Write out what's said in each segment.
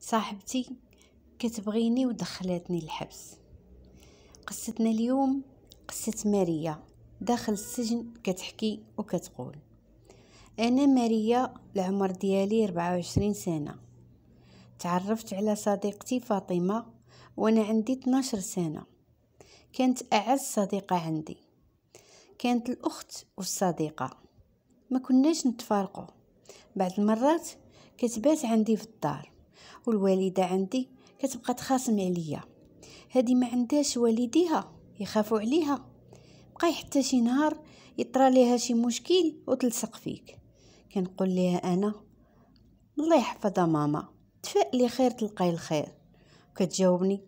صاحبتي كتبغيني ودخلتني الحبس قصتنا اليوم قصة ماريا داخل السجن كتحكي وكتقول أنا ماريا العمر ديالي 24 سنة تعرفت على صديقتي فاطمة وأنا عندي 12 سنة كانت أعز صديقة عندي كانت الأخت والصديقة ما كناش نتفارقوا بعض المرات كتبات عندي في الدار والوالده عندي كتبقى تخاصم عليا هادي ما عندهاش والديها يخافوا عليها بقى حتى شي نهار يطرى ليها شي مشكل وتلصق فيك كنقول ليها انا الله يحفظها ماما تفائلي خير تلقاي الخير كتجاوبني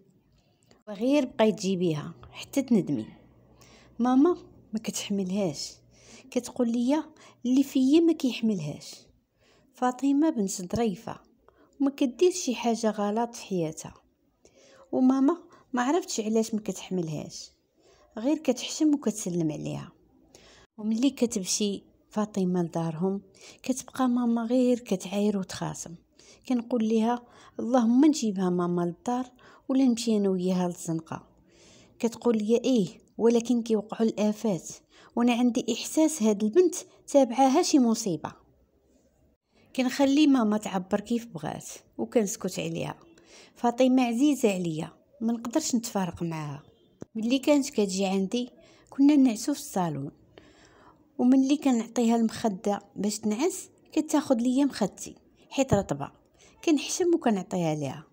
وغير بقى تجيبيها حتى تندمي ماما ما كتحملهاش كتقول لي اللي فيا ما كيحملهاش فاطمه بنت ظريفه ما كدير شي حاجه غلط في حياتها وماما ما عرفتش علاش ما كتحملهاش غير كتحشم وكتسلم عليها وملي كتمشي فاطمه لدارهم كتبقى ماما غير كتعاير وتخاصم كنقول ليها اللهم نجيبها ماما للدار ولا نمشي انا وياها للزنقه كتقول لي ايه ولكن كيوقعوا الافات وانا عندي احساس هاد البنت تابعاها شي مصيبه كنخلي ماما تعبر كيف بغات وكنسكت عليها فاطمه عزيزه عليا ما نقدرش نتفارق معاها ملي كانت كتجي عندي كنا نعسو في الصالون وملي كنعطيها المخده باش تنعس كتاخد ليا مخدتي حيت رطبه كنحشم وكنعطيها ليها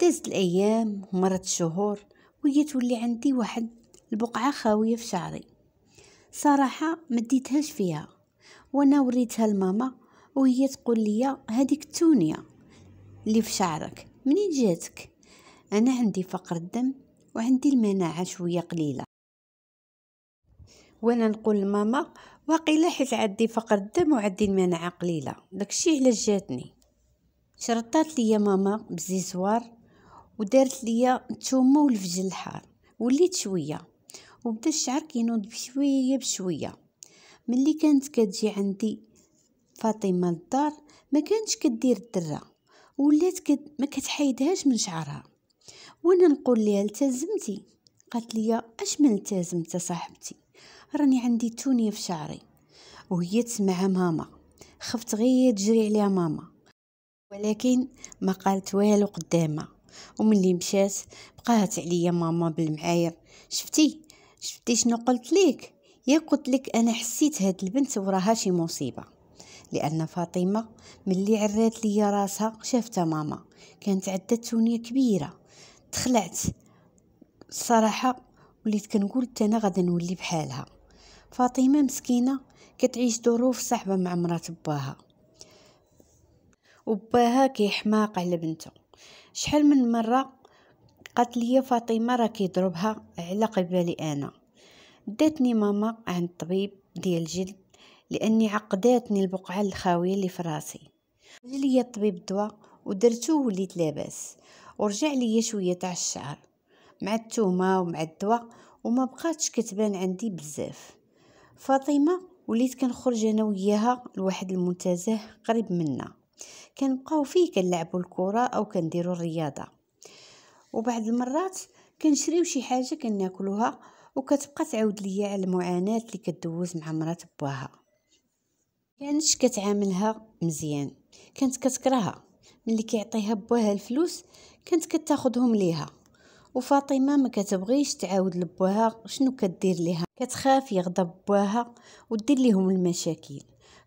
دازت الايام ومرت الشهور وهي تولي عندي واحد البقعه خاويه في شعري صراحه ما فيها وانا وريتها لماما وهي تقول لي هذيك التونيه اللي في شعرك منين جاتك انا عندي فقر الدم وعندي المناعه شويه قليله وانا نقول لماما واقيلا حيت عندي فقر الدم وعندي المناعه قليله داكشي علاش جاتني شرطات ليا ماما بزيزوار ودارت ليا الثومه والفجل الحار وليت شويه وبدا الشعر كينوض بشويه بشويه ملي كانت كتجي عندي فاطمه للدار ما كانتش كدير الدره ولات كد ما كتحيدهاش من شعرها وانا نقول ليها التزمتي قالت لي اش من التزمت صاحبتي راني عندي تونيه في شعري وهي تسمع ماما خفت غير تجري عليها ماما ولكن ما قالت والو قدامها اللي مشات بقات عليا ماما بالمعاير شفتي شفتي شنو قلت ليك يا قلت لك انا حسيت هاد البنت وراها شي مصيبه لأن فاطمة ملي عرات ليا راسها شافتها ماما كانت عدت تونية كبيرة تخلعت الصراحة وليت كنقول حتى انا غادي نولي بحالها فاطمة مسكينة كتعيش ظروف صعبة مع مرات باها وباها كيحماق على بنته شحال من مرة قالت لي فاطمة راه كيضربها على قبالي انا داتني ماما عند الطبيب ديال الجلد لأني عقداتني البقعة الخاوية اللي في راسي جا ليا الطبيب الدواء ودرتو وليت لاباس ورجع ليا شوية تاع الشعر مع التومة ومع الدواء وما بقاتش كتبان عندي بزاف فاطمة وليت كنخرج انا وياها لواحد المنتزه قريب منا كنبقاو فيه كنلعبوا الكره او كنديروا الرياضه وبعض المرات كنشريو شي حاجه كناكلوها وكتبقى تعاود ليا على المعاناه اللي كدوز مع مرات باها كانتش كتعاملها مزيان كانت كتكرهها ملي كيعطيها بوها الفلوس كانت كتاخدهم ليها وفاطمه ما كتبغيش تعاود لبوها شنو كدير ليها كتخاف يغضب بوها ودير ليهم المشاكل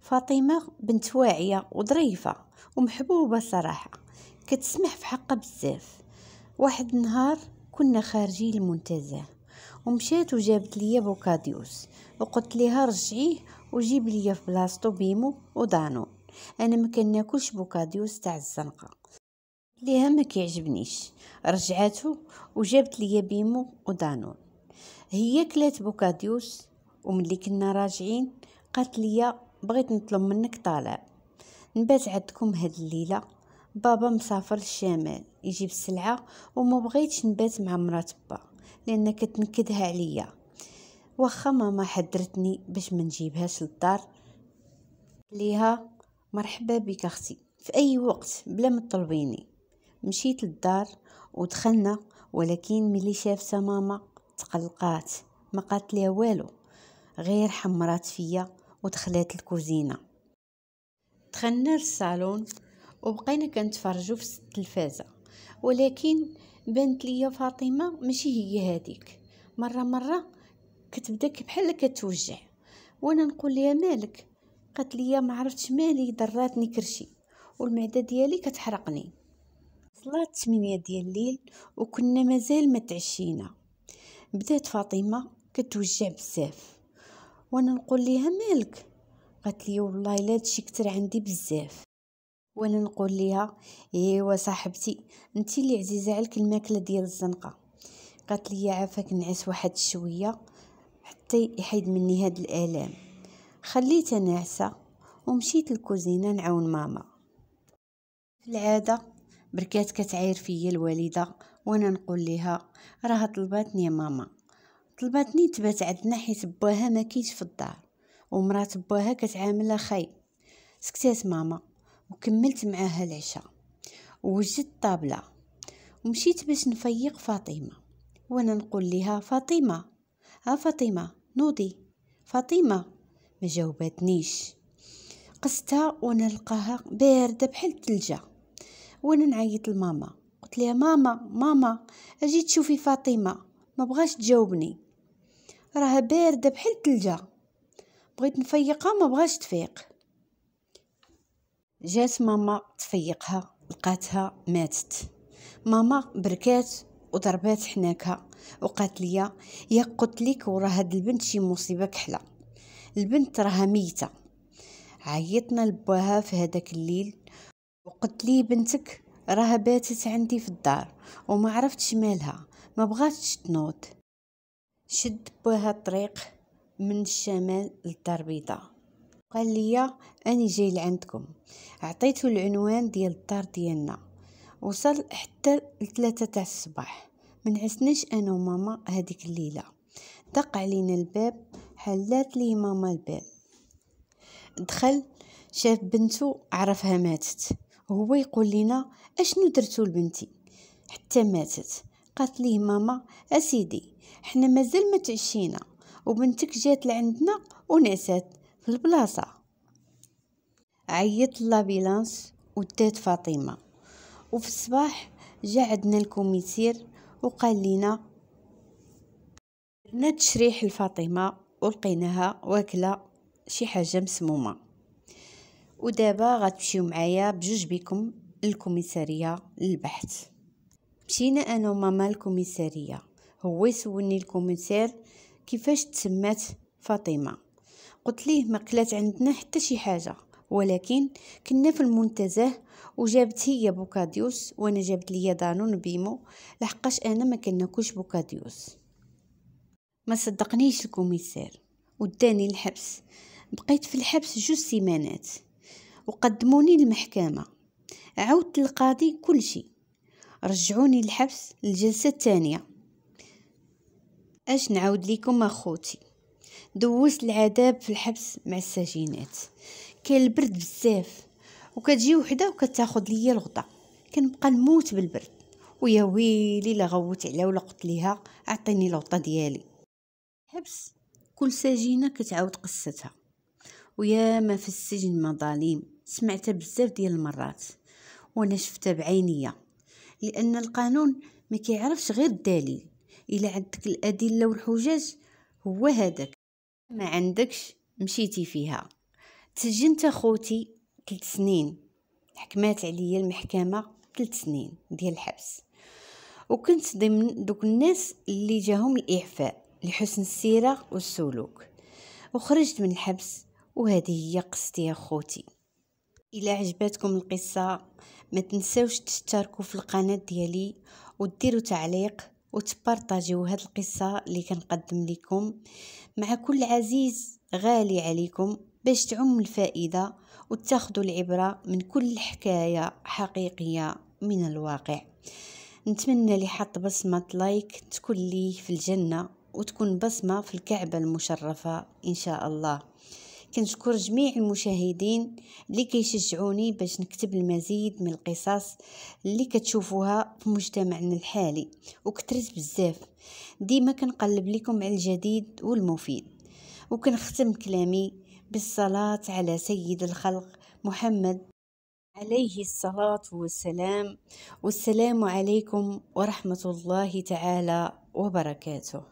فاطمه بنت واعيه وظريفه ومحبوبه صراحه كتسمح في حقها بزاف واحد النهار كنا خارجين المنتزه ومشات وجابت ليا بوكاديوس وقلت ليها رجعيه وجيب ليا في بلاصتو بيمو ودانون انا ما كناكلش بوكاديوس تاع الزنقه ليها ما كيعجبنيش رجعته وجابت ليا بيمو ودانون هي كلات بوكاديوس وملي كنا راجعين قالت ليا بغيت نطلب منك طالع نبات عندكم هاد الليله بابا مسافر للشمال يجيب السلعه وما بغيتش نبات مع مرات با لان كتنكدها عليا واخا ماما حدرتني باش ما نجيبهاش للدار ليها مرحبا بك اختي في اي وقت بلا ما تطلبيني مشيت للدار ودخلنا ولكن ملي شافت ماما تقلقات ما قالت ليها والو غير حمرات فيا ودخلات الكوزينه دخلنا للصالون وبقينا كنتفرجوا في التلفازه ولكن بانت ليا فاطمه ماشي هي هذيك مره مره كتبدا بحال كتوجع وانا نقول ليها مالك قالت ليا ما عرفتش مالي ضراتني كرشي والمعده ديالي كتحرقني صلات 8 ديال الليل وكنا مازال ما تعشينا بدات فاطمه كتوجع بزاف وانا نقول ليها مالك قالت لي والله الا هادشي كتر عندي بزاف وانا نقول ليها ايوا صاحبتي انت اللي عزيزه عليك الماكله ديال الزنقه قالت لي عافاك نعس واحد شويه حتى يحيد مني هاد الالام خليتها ناعسه ومشيت للكوزينه نعاون ماما في العاده بركات كتعاير فيا الوالده وانا نقول لها راها طلباتني يا ماما طلباتني تبات عندنا حيت باها ما كيش في الدار ومرات باها كتعاملها خايب سكتات ماما وكملت معاها العشاء ووجدت طابله ومشيت باش نفيق فاطمه وانا نقول لها فاطمه ها فاطمه نوضي فاطمة ما جاوبتنيش قستها ونلقاها باردة بحال الثلجة وانا نعيط لماما قلت لها ماما ماما اجي تشوفي فاطمة ما بغاش تجاوبني راها باردة بحال التلجة بغيت نفيقها ما بغاش تفيق جات ماما تفيقها لقاتها ماتت ماما بركات وضربات حناكها وقالت لي يا قلت ورا هاد البنت شي مصيبه كحله البنت راها ميته عيطنا لباها في هذاك الليل وقلت لي بنتك راها باتت عندي في الدار وما عرفتش مالها ما بغاتش تنوض شد باها الطريق من الشمال للدار البيضاء قال لي اني جاي لعندكم عطيته العنوان ديال الدار ديالنا وصل حتى لثلاثة تاع الصباح منعسناش انا وماما هذيك الليله دق علينا الباب حلات لي ماما الباب دخل شاف بنته عرفها ماتت هو يقول لنا اشنو درتو لبنتي حتى ماتت قالت لي ماما اسيدي حنا مازال ما تعشينا وبنتك جات لعندنا ونسات في البلاصه عيط لابيلانس ودات فاطمه وفي الصباح جا عندنا الكوميسير وقال لينا درنا تشريح لفاطمه ولقيناها واكله شي حاجه مسمومه ودابا غتمشيو معايا بجوج بكم للكوميساريه للبحث مشينا انا وماما الكوميساريه هو يسولني الكوميسير كيفاش تسمات فاطمه قلت ليه ما قلت عندنا حتى شي حاجه ولكن كنا في المنتزه وجابت هي بوكاديوس وانا جابت ليا دانون بيمو لحقاش انا ما كناكلش بوكاديوس ما صدقنيش الكوميسير وداني الحبس بقيت في الحبس جوج سيمانات وقدموني للمحكمة عودت القاضي كل شيء رجعوني الحبس للجلسة الثانية اش نعاود لكم اخوتي دوزت العذاب في الحبس مع السجينات كاين البرد بزاف وكتجي وحده وكتاخذ ليا الغطا كنبقى نموت بالبرد ويا ويلي لا غوت عليها ولا قلت ليها اعطيني الغطا ديالي حبس كل سجينه كتعاود قصتها ويا ما في السجن مظالم سمعتها بزاف ديال المرات وانا شفتها بعينيا لان القانون ما كيعرفش غير الدليل الا عندك الادله والحجج هو هذاك ما عندكش مشيتي فيها تسجنت اخوتي ثلاث سنين حكمات عليا المحكمه ثلاث سنين ديال الحبس وكنت ضمن دوك الناس اللي جاهم الاعفاء لحسن السيره والسلوك وخرجت من الحبس وهذه هي قصتي يا خوتي الى عجبتكم القصه ما تنساوش تشتركوا في القناه ديالي وديروا تعليق وتبارطاجيو هاد القصه اللي كنقدم لكم مع كل عزيز غالي عليكم باش تعم الفائدة وتاخدوا العبرة من كل حكاية حقيقية من الواقع نتمنى لي حط بصمة لايك تكون لي في الجنة وتكون بصمة في الكعبة المشرفة إن شاء الله كنشكر جميع المشاهدين اللي كيشجعوني باش نكتب المزيد من القصص اللي كتشوفوها في مجتمعنا الحالي وكثرت بزاف ديما كنقلب لكم على الجديد والمفيد وكنختم كلامي بالصلاة على سيد الخلق محمد عليه الصلاة والسلام والسلام عليكم ورحمة الله تعالى وبركاته